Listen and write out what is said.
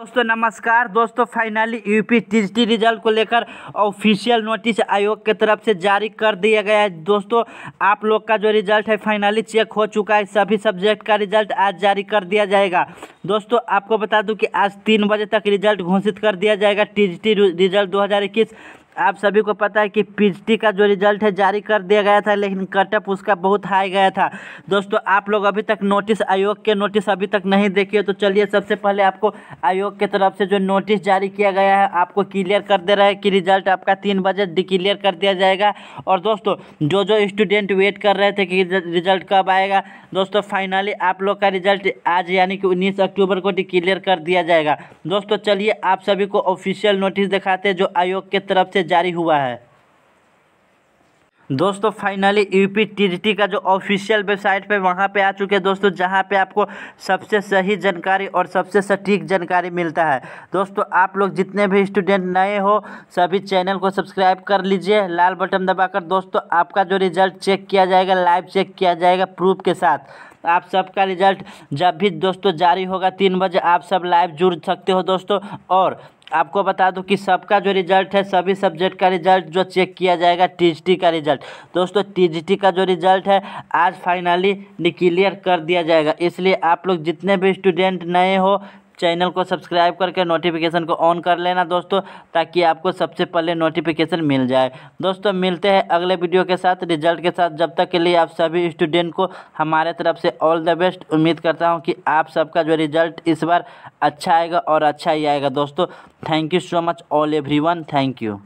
दोस्तों नमस्कार दोस्तों फाइनली यूपी टी रिजल्ट को लेकर ऑफिशियल नोटिस आयोग के तरफ से जारी कर दिया गया है दोस्तों आप लोग का जो रिजल्ट है फाइनली चेक हो चुका है सभी सब्जेक्ट का रिजल्ट आज जारी कर दिया जाएगा दोस्तों आपको बता दूं कि आज तीन बजे तक रिजल्ट घोषित कर दिया जाएगा टी रिजल्ट दो आप सभी को पता है कि पी का जो रिजल्ट है जारी कर दिया गया था लेकिन कटअप उसका बहुत हाई गया था दोस्तों आप लोग अभी तक नोटिस आयोग के नोटिस अभी तक नहीं देखिए तो चलिए सबसे पहले आपको आयोग के तरफ से जो नोटिस जारी किया गया है आपको क्लियर कर दे रहा है कि रिजल्ट आपका तीन बजे डिक्लियर कर दिया जाएगा और दोस्तों जो जो स्टूडेंट वेट कर रहे थे कि रिजल्ट कब आएगा दोस्तों फाइनली आप लोग का रिजल्ट आज यानी कि उन्नीस अक्टूबर को डिक्लियर कर दिया जाएगा दोस्तों चलिए आप सभी को ऑफिशियल नोटिस दिखाते हैं जो आयोग के तरफ से जारी हुआ है दोस्तों फाइनली यूपी टी का जो ऑफिशियल वेबसाइट पे वहाँ पे आ चुके हैं दोस्तों जहाँ पे आपको सबसे सही जानकारी और सबसे सटीक जानकारी मिलता है दोस्तों आप लोग जितने भी स्टूडेंट नए हो सभी चैनल को सब्सक्राइब कर लीजिए लाल बटन दबाकर दोस्तों आपका जो रिजल्ट चेक किया जाएगा लाइव चेक किया जाएगा प्रूफ के साथ आप सबका रिजल्ट जब भी दोस्तों जारी होगा तीन बजे आप सब लाइव जुड़ सकते हो दोस्तों और आपको बता दूं कि सबका जो रिजल्ट है सभी सब्जेक्ट का रिजल्ट जो चेक किया जाएगा टीजीटी का रिजल्ट दोस्तों टीजीटी का जो रिजल्ट है आज फाइनली निक्लियर कर दिया जाएगा इसलिए आप लोग जितने भी स्टूडेंट नए हो चैनल को सब्सक्राइब करके नोटिफिकेशन को ऑन कर लेना दोस्तों ताकि आपको सबसे पहले नोटिफिकेशन मिल जाए दोस्तों मिलते हैं अगले वीडियो के साथ रिजल्ट के साथ जब तक के लिए आप सभी स्टूडेंट को हमारे तरफ से ऑल द बेस्ट उम्मीद करता हूँ कि आप सबका जो रिजल्ट इस बार अच्छा आएगा और अच्छा ही आएगा दोस्तों thank you so much all everyone thank you